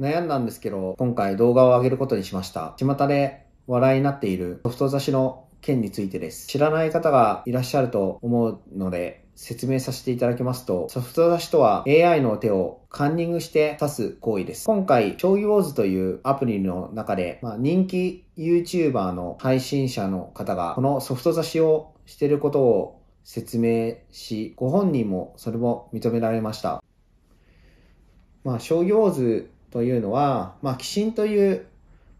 悩んだんですけど、今回動画を上げることにしました。巷で話題になっているソフト差しの件についてです。知らない方がいらっしゃると思うので、説明させていただきますと、ソフト差しとは AI の手をカンニングして指す行為です。今回、将棋ウォーズというアプリの中で、まあ、人気 YouTuber の配信者の方が、このソフト差しをしてることを説明し、ご本人もそれも認められました。まあ、将棋ウォーズというのは、まあ、寄進という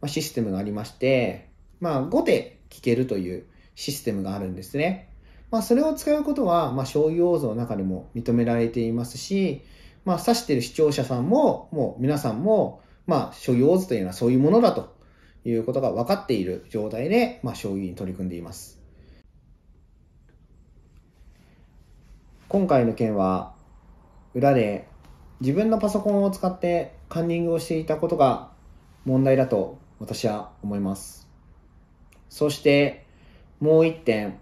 システムがありまして、まあ、5手聞けるというシステムがあるんですね。まあ、それを使うことは、まあ、将棋王図の中でも認められていますし、まあ、指してる視聴者さんも、もう皆さんも、まあ、将棋王図というのはそういうものだということが分かっている状態で、まあ、将棋に取り組んでいます。今回の件は、裏で自分のパソコンを使ってカンニングをしていたことが問題だと私は思います。そしてもう一点、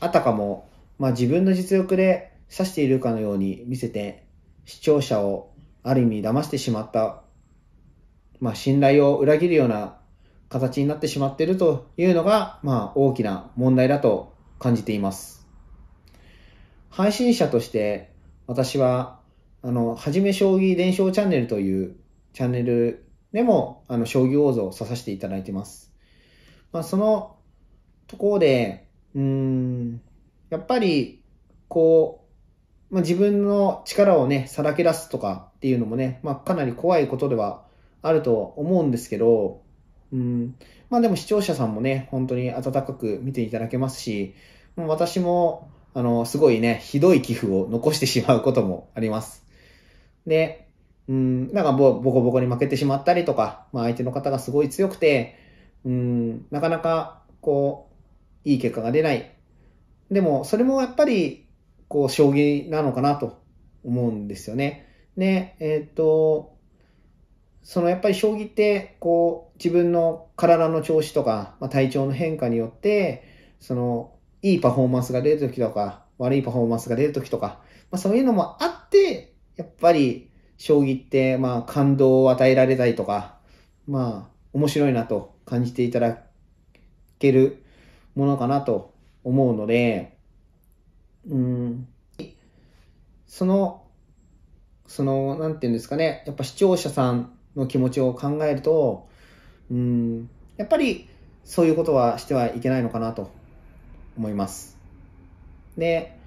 あたかも、まあ、自分の実力で指しているかのように見せて、視聴者をある意味騙してしまった、まあ、信頼を裏切るような形になってしまっているというのが、まあ、大きな問題だと感じています。配信者として、私は、あの、はじめ将棋伝承チャンネルというチャンネルでも、あの、将棋王座をさせていただいてます。まあ、そのところで、うん、やっぱり、こう、まあ、自分の力をね、さらけ出すとかっていうのもね、まあ、かなり怖いことではあると思うんですけど、うん、まあでも視聴者さんもね、本当に温かく見ていただけますし、もう私も、あの、すごいね、ひどい寄付を残してしまうこともあります。で、うん、なんかボコボコに負けてしまったりとか、まあ相手の方がすごい強くて、うん、なかなか、こう、いい結果が出ない。でも、それもやっぱり、こう、将棋なのかなと思うんですよね。ね、えっ、ー、と、そのやっぱり将棋って、こう、自分の体の調子とか、まあ、体調の変化によって、その、いいパフォーマンスが出るときとか、悪いパフォーマンスが出るときとか、まあ、そういうのもあって、やっぱり将棋って、まあ、感動を与えられたりとか、まあ、面白いなと感じていただけるものかなと思うので、うん、その、その、なんていうんですかね、やっぱ視聴者さんの気持ちを考えると、うん、やっぱりそういうことはしてはいけないのかなと思います。で、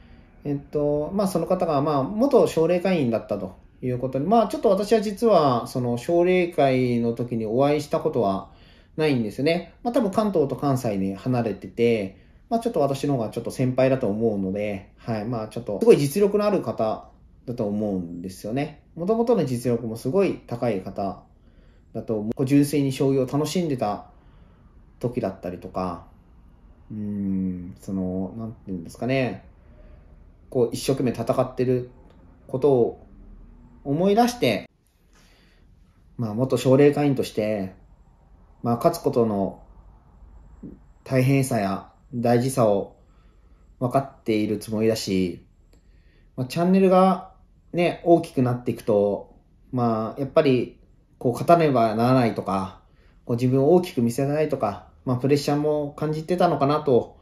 えっと、まあその方が、まあ元奨励会員だったということで、まあちょっと私は実は、その奨励会の時にお会いしたことはないんですよね。まあ多分関東と関西に離れてて、まあちょっと私の方がちょっと先輩だと思うので、はい、まあちょっと、すごい実力のある方だと思うんですよね。もともとの実力もすごい高い方だと、う。純粋に将棋を楽しんでた時だったりとか、うん、その、なんていうんですかね、こう一生懸命戦ってることを思い出して、まあ、元奨励会員として、まあ、勝つことの大変さや大事さを分かっているつもりだし、まあ、チャンネルがね、大きくなっていくと、まあ、やっぱり、こう、勝たねばならないとか、こう自分を大きく見せたいとか、まあ、プレッシャーも感じてたのかなと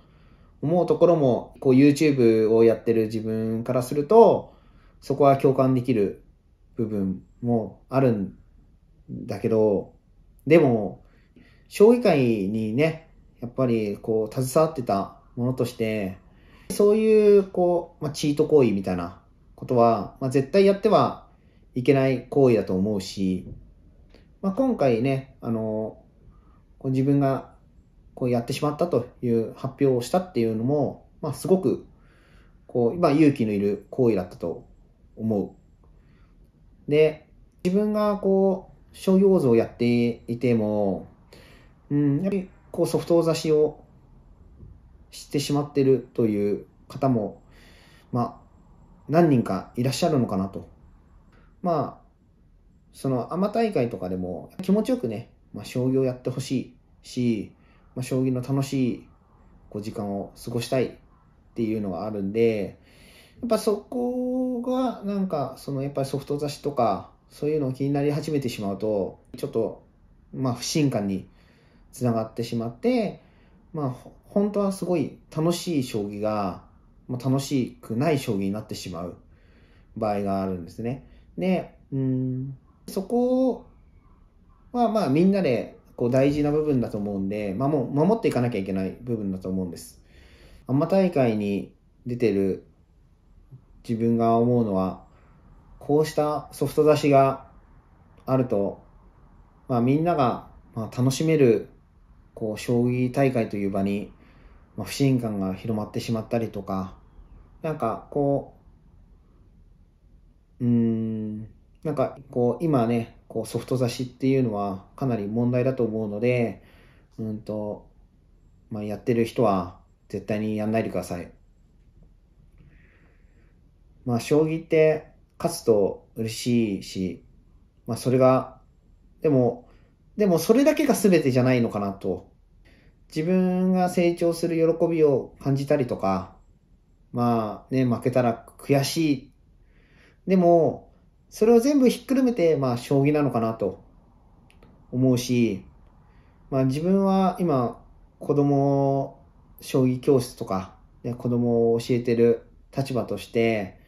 思うところも、こう、YouTube をやってる自分からすると、そこは共感できる部分もあるんだけど、でも、将棋界にね、やっぱりこう、携わってたものとして、そういう、こう、まあ、チート行為みたいなことは、まあ、絶対やってはいけない行為だと思うし、まあ、今回ね、あの、こう自分がこうやってしまったという発表をしたっていうのも、まあ、すごく、こう、今、勇気のいる行為だったと思う。で、自分がこう、商業像をやっていても、うん、やっぱりこうソフト雑しをしてしまってるという方も、まあ、何人かいらっしゃるのかなと。まあ、そのアマ大会とかでも気持ちよくね、まあ、将棋をやってほしいし、まあ、将棋の楽しいこう時間を過ごしたいっていうのがあるんで、っぱそこがなんかそのやっぱりソフト雑誌とかそういうのを気になり始めてしまうとちょっとまあ不信感につながってしまってまあ本当はすごい楽しい将棋が、まあ、楽しくない将棋になってしまう場合があるんですね。でうんそこはまあみんなでこう大事な部分だと思うんで、まあ、もう守っていかなきゃいけない部分だと思うんです。アマ大会に出てる自分が思うのは、こうしたソフト出しがあると、まあみんながまあ楽しめる、こう、将棋大会という場に、まあ不信感が広まってしまったりとか、なんかこう、うん、なんかこう、今ね、こうソフト差しっていうのはかなり問題だと思うので、うんと、まあ、やってる人は絶対にやんないでください。まあ、将棋って勝つと嬉しいし、まあ、それが、でも、でもそれだけが全てじゃないのかなと。自分が成長する喜びを感じたりとか、まあね、負けたら悔しい。でも、それを全部ひっくるめて、まあ、将棋なのかなと思うし、まあ、自分は今、子供、将棋教室とか、ね、子供を教えてる立場として、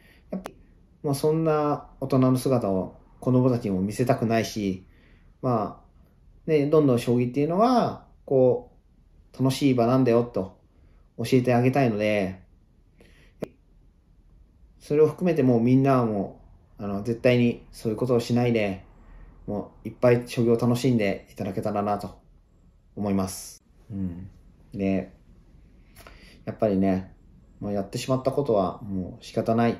まあ、そんな大人の姿を子供たちにも見せたくないし、まあ、ね、どんどん将棋っていうのは、こう、楽しい場なんだよと教えてあげたいので、それを含めてもうみんなはもう、あの、絶対にそういうことをしないで、もういっぱい将棋を楽しんでいただけたらなと思います。うん。で、やっぱりね、もうやってしまったことはもう仕方ない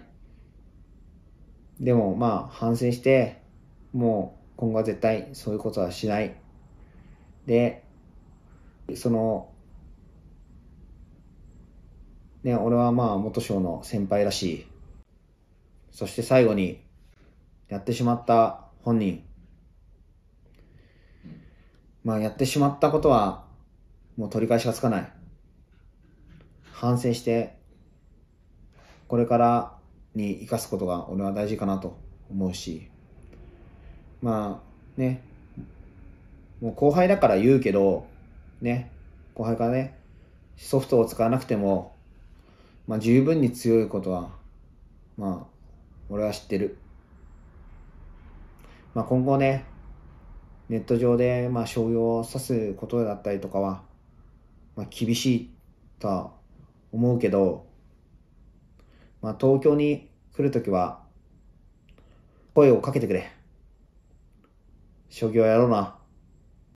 でもまあ反省して、もう今後は絶対そういうことはしない。で、その、ね、俺はまあ元将の先輩だし、そして最後に、やってしまった本人。まあやってしまったことは、もう取り返しがつかない。反省して、これからに生かすことが俺は大事かなと思うし、まあね、もう後輩だから言うけど、ね、後輩からね、ソフトを使わなくても、まあ十分に強いことは、まあ、俺は知ってる。まあ今後ね、ネット上で、まあ、商用を指すことだったりとかは、まあ、厳しいとは思うけど、まあ、東京に来るときは、声をかけてくれ。将棋をやろうな。